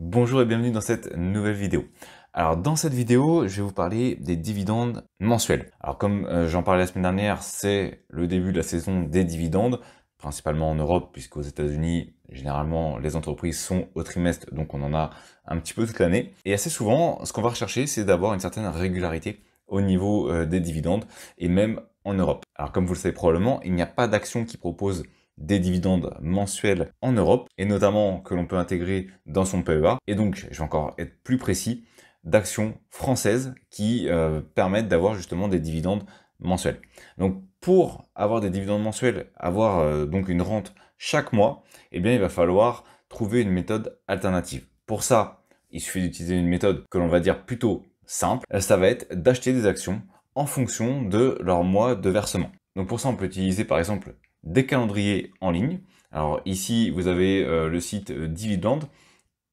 Bonjour et bienvenue dans cette nouvelle vidéo. Alors dans cette vidéo, je vais vous parler des dividendes mensuels. Alors comme euh, j'en parlais la semaine dernière, c'est le début de la saison des dividendes, principalement en Europe, puisqu'aux États-Unis, généralement, les entreprises sont au trimestre, donc on en a un petit peu toute l'année. Et assez souvent, ce qu'on va rechercher, c'est d'avoir une certaine régularité au niveau euh, des dividendes, et même en Europe. Alors comme vous le savez probablement, il n'y a pas d'action qui propose des dividendes mensuels en Europe, et notamment que l'on peut intégrer dans son PEA. Et donc, je vais encore être plus précis, d'actions françaises qui euh, permettent d'avoir justement des dividendes mensuels. Donc, pour avoir des dividendes mensuels, avoir euh, donc une rente chaque mois, eh bien, il va falloir trouver une méthode alternative. Pour ça, il suffit d'utiliser une méthode que l'on va dire plutôt simple. Euh, ça va être d'acheter des actions en fonction de leur mois de versement. Donc pour ça, on peut utiliser par exemple des calendriers en ligne. Alors ici, vous avez euh, le site euh, Dividend.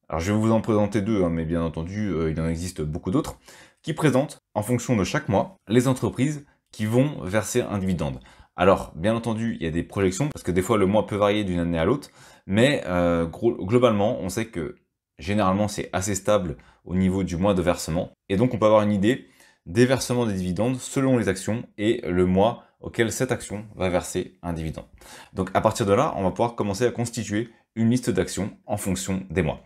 Alors je vais vous en présenter deux, hein, mais bien entendu, euh, il en existe beaucoup d'autres, qui présentent, en fonction de chaque mois, les entreprises qui vont verser un dividende. Alors, bien entendu, il y a des projections, parce que des fois, le mois peut varier d'une année à l'autre, mais globalement, on sait que généralement, c'est assez stable au niveau du mois de versement. Et donc, on peut avoir une idée des versements des dividendes selon les actions et le mois auquel cette action va verser un dividende. Donc à partir de là, on va pouvoir commencer à constituer une liste d'actions en fonction des mois.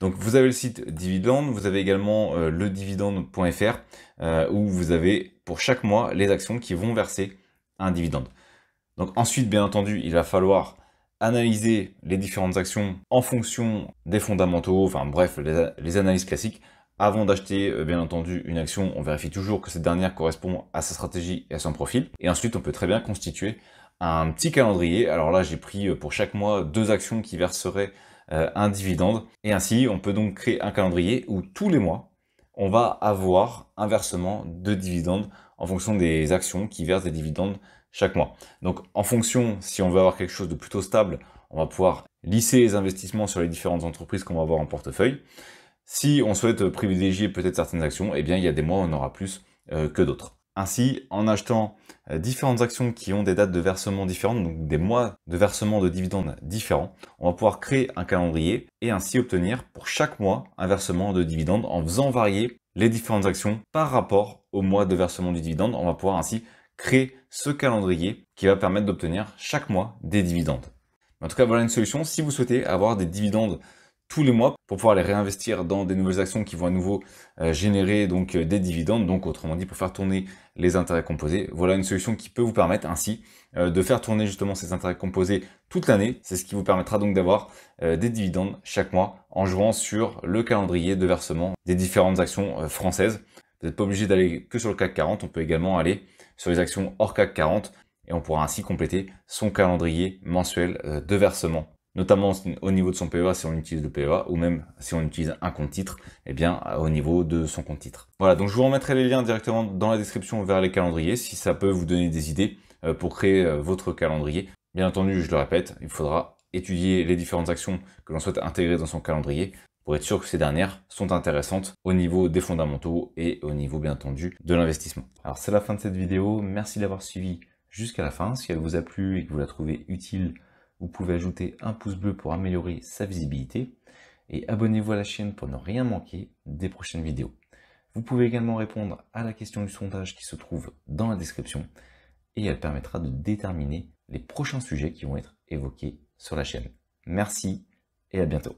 Donc vous avez le site dividende, vous avez également euh, le dividende.fr euh, où vous avez pour chaque mois les actions qui vont verser un dividende. Donc ensuite, bien entendu, il va falloir analyser les différentes actions en fonction des fondamentaux, enfin bref, les analyses classiques avant d'acheter, euh, bien entendu, une action, on vérifie toujours que cette dernière correspond à sa stratégie et à son profil. Et ensuite, on peut très bien constituer un petit calendrier. Alors là, j'ai pris euh, pour chaque mois deux actions qui verseraient euh, un dividende. Et ainsi, on peut donc créer un calendrier où tous les mois, on va avoir un versement de dividendes en fonction des actions qui versent des dividendes chaque mois. Donc en fonction, si on veut avoir quelque chose de plutôt stable, on va pouvoir lisser les investissements sur les différentes entreprises qu'on va avoir en portefeuille. Si on souhaite privilégier peut-être certaines actions, eh bien il y a des mois où on aura plus euh, que d'autres. Ainsi, en achetant euh, différentes actions qui ont des dates de versement différentes, donc des mois de versement de dividendes différents, on va pouvoir créer un calendrier et ainsi obtenir pour chaque mois un versement de dividendes en faisant varier les différentes actions par rapport au mois de versement du dividende. On va pouvoir ainsi créer ce calendrier qui va permettre d'obtenir chaque mois des dividendes. En tout cas, voilà une solution. Si vous souhaitez avoir des dividendes les mois pour pouvoir les réinvestir dans des nouvelles actions qui vont à nouveau euh, générer donc euh, des dividendes. Donc autrement dit pour faire tourner les intérêts composés. Voilà une solution qui peut vous permettre ainsi euh, de faire tourner justement ces intérêts composés toute l'année. C'est ce qui vous permettra donc d'avoir des dividendes chaque mois en jouant sur le calendrier de versement des différentes actions françaises. Vous n'êtes pas obligé d'aller que sur le CAC 40, on peut également aller sur les actions hors CAC 40 et on pourra ainsi compléter son calendrier mensuel de versement notamment au niveau de son PEA si on utilise le PEA, ou même si on utilise un compte titre, et eh bien euh, au niveau de son compte titre. Voilà, donc je vous remettrai les liens directement dans la description vers les calendriers, si ça peut vous donner des idées euh, pour créer euh, votre calendrier. Bien entendu, je le répète, il faudra étudier les différentes actions que l'on souhaite intégrer dans son calendrier pour être sûr que ces dernières sont intéressantes au niveau des fondamentaux et au niveau bien entendu de l'investissement. Alors c'est la fin de cette vidéo, merci d'avoir suivi jusqu'à la fin. Si elle vous a plu et que vous la trouvez utile, vous pouvez ajouter un pouce bleu pour améliorer sa visibilité. Et abonnez-vous à la chaîne pour ne rien manquer des prochaines vidéos. Vous pouvez également répondre à la question du sondage qui se trouve dans la description et elle permettra de déterminer les prochains sujets qui vont être évoqués sur la chaîne. Merci et à bientôt.